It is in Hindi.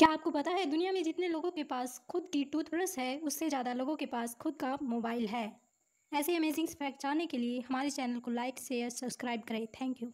क्या आपको पता है दुनिया में जितने लोगों के पास खुद की टूथब्रश है उससे ज़्यादा लोगों के पास खुद का मोबाइल है ऐसे अमेजिंग फैक्ट जानने के लिए हमारे चैनल को लाइक शेयर सब्सक्राइब करें थैंक यू